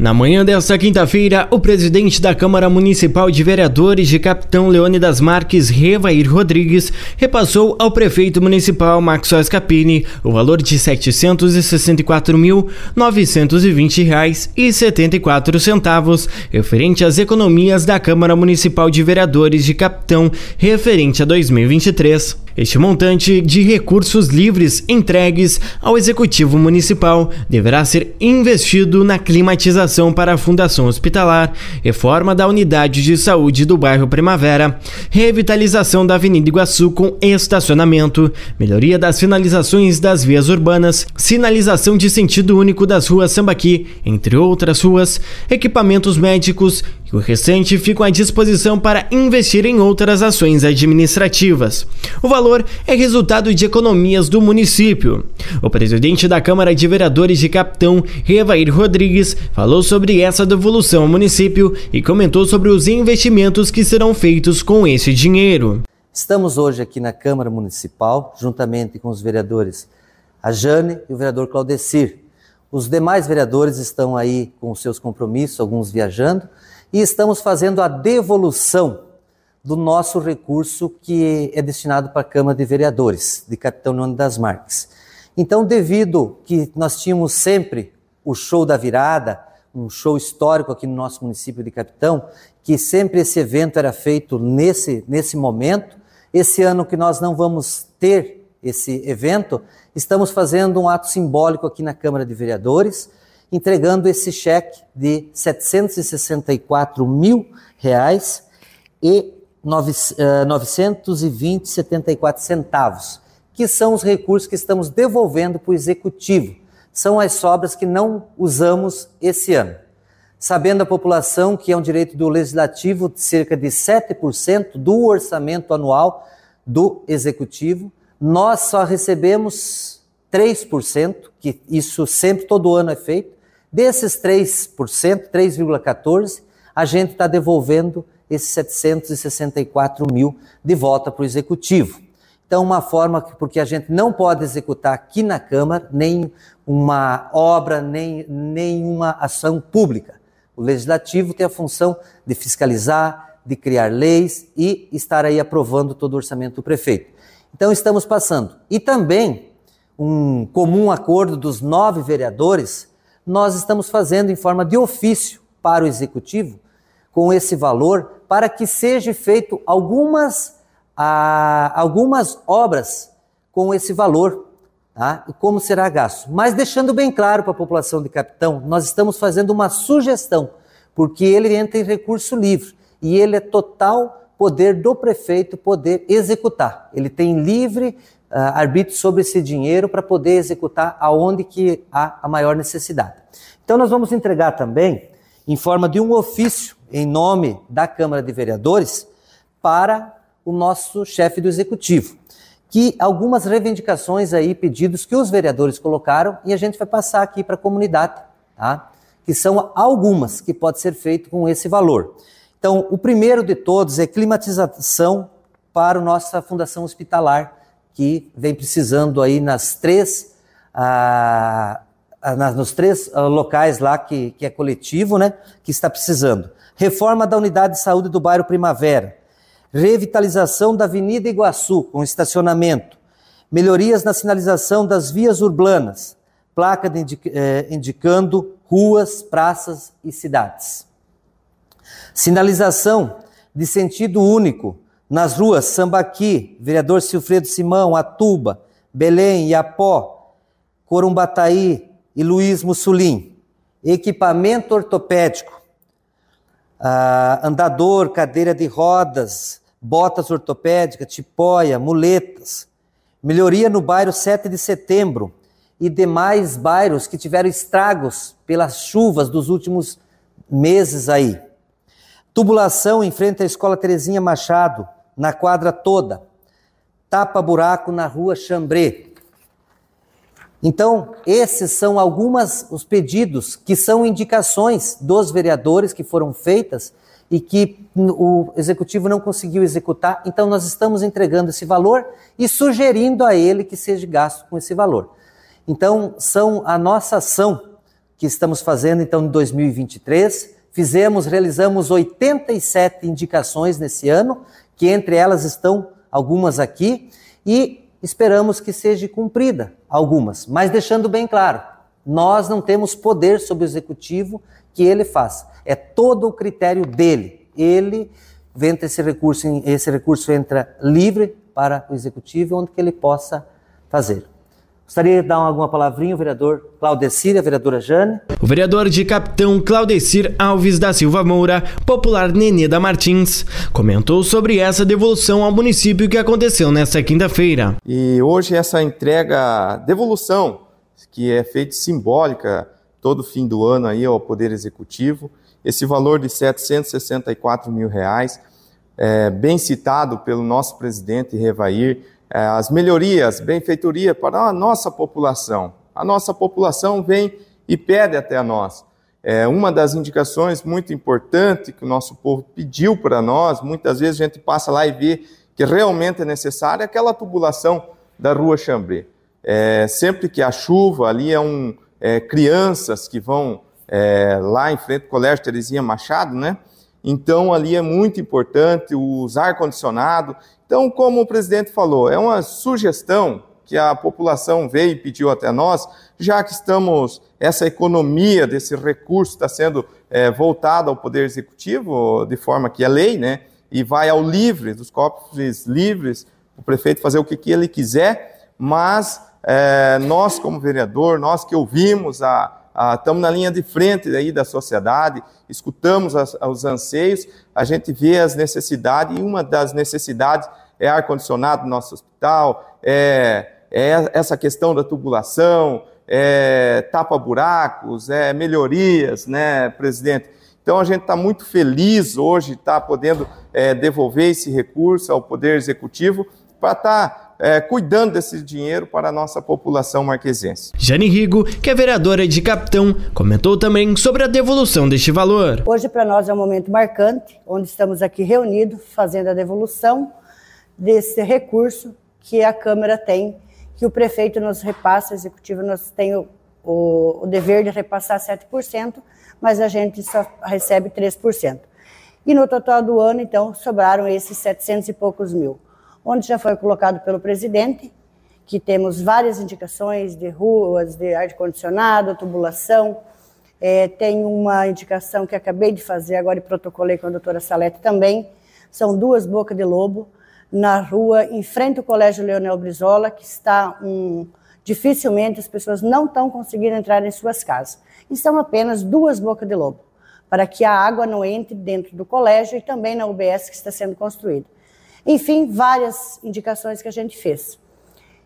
Na manhã desta quinta-feira, o presidente da Câmara Municipal de Vereadores de Capitão das Marques, Revair Rodrigues, repassou ao prefeito municipal Maxwell Capini o valor de R$ 764.920,74, referente às economias da Câmara Municipal de Vereadores de Capitão, referente a 2023. Este montante de recursos livres entregues ao Executivo Municipal deverá ser investido na climatização para a Fundação Hospitalar, reforma da unidade de saúde do bairro Primavera, revitalização da Avenida Iguaçu com estacionamento, melhoria das finalizações das vias urbanas, sinalização de sentido único das ruas Sambaqui, entre outras ruas, equipamentos médicos e o restante fica à disposição para investir em outras ações administrativas. O valor é resultado de economias do município. O presidente da Câmara de Vereadores de Capitão, Revair Rodrigues, falou sobre essa devolução ao município e comentou sobre os investimentos que serão feitos com esse dinheiro. Estamos hoje aqui na Câmara Municipal, juntamente com os vereadores a Jane e o vereador Claudecir. Os demais vereadores estão aí com seus compromissos, alguns viajando, e estamos fazendo a devolução do nosso recurso que é destinado para a Câmara de Vereadores, de Capitão Leone das Marques. Então, devido que nós tínhamos sempre o show da virada, um show histórico aqui no nosso município de Capitão, que sempre esse evento era feito nesse, nesse momento. Esse ano que nós não vamos ter esse evento, estamos fazendo um ato simbólico aqui na Câmara de Vereadores, entregando esse cheque de 764 mil reais e 920,74 eh, centavos, que são os recursos que estamos devolvendo para o executivo. São as sobras que não usamos esse ano. Sabendo a população que é um direito do legislativo de cerca de 7% do orçamento anual do executivo, nós só recebemos 3%, que isso sempre todo ano é feito, Desses 3%, 3,14%, a gente está devolvendo esses 764 mil de volta para o executivo. Então, uma forma, que, porque a gente não pode executar aqui na Câmara nem uma obra, nem nenhuma ação pública. O legislativo tem a função de fiscalizar, de criar leis e estar aí aprovando todo o orçamento do prefeito. Então, estamos passando. E também um comum acordo dos nove vereadores nós estamos fazendo em forma de ofício para o executivo com esse valor para que seja feito algumas, ah, algumas obras com esse valor tá? e como será gasto. Mas deixando bem claro para a população de Capitão, nós estamos fazendo uma sugestão, porque ele entra em recurso livre e ele é total poder do prefeito poder executar. Ele tem livre ah, arbítrio sobre esse dinheiro para poder executar aonde que há a maior necessidade. Então nós vamos entregar também, em forma de um ofício, em nome da Câmara de Vereadores, para o nosso chefe do Executivo, que algumas reivindicações aí, pedidos que os vereadores colocaram, e a gente vai passar aqui para a comunidade, tá? que são algumas que pode ser feito com esse valor. Então, o primeiro de todos é climatização para a nossa fundação hospitalar, que vem precisando aí nas três, ah, ah nas, nos três ah, locais lá que, que é coletivo, né, que está precisando. Reforma da unidade de saúde do bairro Primavera, revitalização da Avenida Iguaçu com estacionamento, melhorias na sinalização das vias urbanas, placa eh, indicando ruas, praças e cidades. Sinalização de sentido único nas ruas Sambaqui, vereador Silfredo Simão, Atuba, Belém, Iapó, Corumbataí e Luiz Mussolim. Equipamento ortopédico, ah, andador, cadeira de rodas, botas ortopédicas, tipóia, muletas. Melhoria no bairro 7 de setembro e demais bairros que tiveram estragos pelas chuvas dos últimos meses aí. Tubulação em frente à Escola Terezinha Machado, na quadra toda, tapa buraco na rua Chambré. Então, esses são algumas os pedidos que são indicações dos vereadores que foram feitas e que o executivo não conseguiu executar. Então, nós estamos entregando esse valor e sugerindo a ele que seja gasto com esse valor. Então, são a nossa ação que estamos fazendo então em 2023. Fizemos, realizamos 87 indicações nesse ano que entre elas estão algumas aqui e esperamos que seja cumprida algumas, mas deixando bem claro, nós não temos poder sobre o executivo que ele faz. É todo o critério dele. Ele venta esse recurso, esse recurso entra livre para o executivo onde que ele possa fazer. Gostaria de dar alguma palavrinha ao vereador Claudecir e à vereadora Jane. O vereador de Capitão Claudecir Alves da Silva Moura, popular Nenê da Martins, comentou sobre essa devolução ao município que aconteceu nesta quinta-feira. E hoje essa entrega, devolução, que é feita simbólica todo fim do ano aí ao Poder Executivo, esse valor de 764 mil reais, é, bem citado pelo nosso presidente Revair, é, as melhorias, benfeitoria para a nossa população. A nossa população vem e pede até nós. É uma das indicações muito importante que o nosso povo pediu para nós, muitas vezes a gente passa lá e vê que realmente é necessária é aquela tubulação da Rua Chambé. É, sempre que a chuva ali é um é, crianças que vão é, lá em frente ao Colégio Teresinha Machado, né? Então, ali é muito importante usar ar-condicionado. Então, como o presidente falou, é uma sugestão que a população veio e pediu até nós, já que estamos, essa economia desse recurso está sendo é, voltada ao Poder Executivo, de forma que é lei, né? E vai ao livre, dos cofres livres, o prefeito fazer o que, que ele quiser, mas é, nós, como vereador, nós que ouvimos a, estamos ah, na linha de frente aí da sociedade, escutamos as, os anseios, a gente vê as necessidades, e uma das necessidades é ar-condicionado no nosso hospital, é, é, essa questão da tubulação, é tapa-buracos, é melhorias, né, presidente? Então a gente está muito feliz hoje estar tá podendo é, devolver esse recurso ao Poder Executivo para estar tá é, cuidando desse dinheiro para a nossa população marquesense. Jane Rigo, que é vereadora de Capitão, comentou também sobre a devolução deste valor. Hoje para nós é um momento marcante, onde estamos aqui reunidos fazendo a devolução desse recurso que a Câmara tem, que o prefeito nos repassa, o executivo nos tem o, o, o dever de repassar 7%, mas a gente só recebe 3%. E no total do ano, então, sobraram esses 700 e poucos mil onde já foi colocado pelo presidente, que temos várias indicações de ruas, de ar-condicionado, tubulação. É, tem uma indicação que acabei de fazer agora e protocolei com a doutora Salete também. São duas bocas de lobo na rua, em frente ao Colégio Leonel Brizola, que está um. Dificilmente as pessoas não estão conseguindo entrar em suas casas. E são apenas duas bocas de lobo, para que a água não entre dentro do colégio e também na UBS que está sendo construída. Enfim, várias indicações que a gente fez.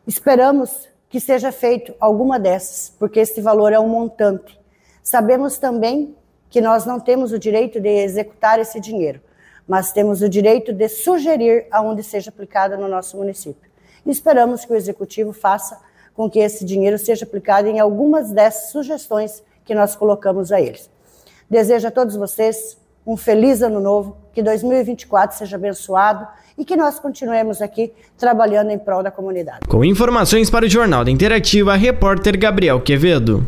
Esperamos que seja feito alguma dessas, porque esse valor é um montante. Sabemos também que nós não temos o direito de executar esse dinheiro, mas temos o direito de sugerir aonde seja aplicado no nosso município. esperamos que o executivo faça com que esse dinheiro seja aplicado em algumas dessas sugestões que nós colocamos a eles. Desejo a todos vocês um feliz ano novo, que 2024 seja abençoado e que nós continuemos aqui trabalhando em prol da comunidade. Com informações para o Jornal da Interativa, repórter Gabriel Quevedo.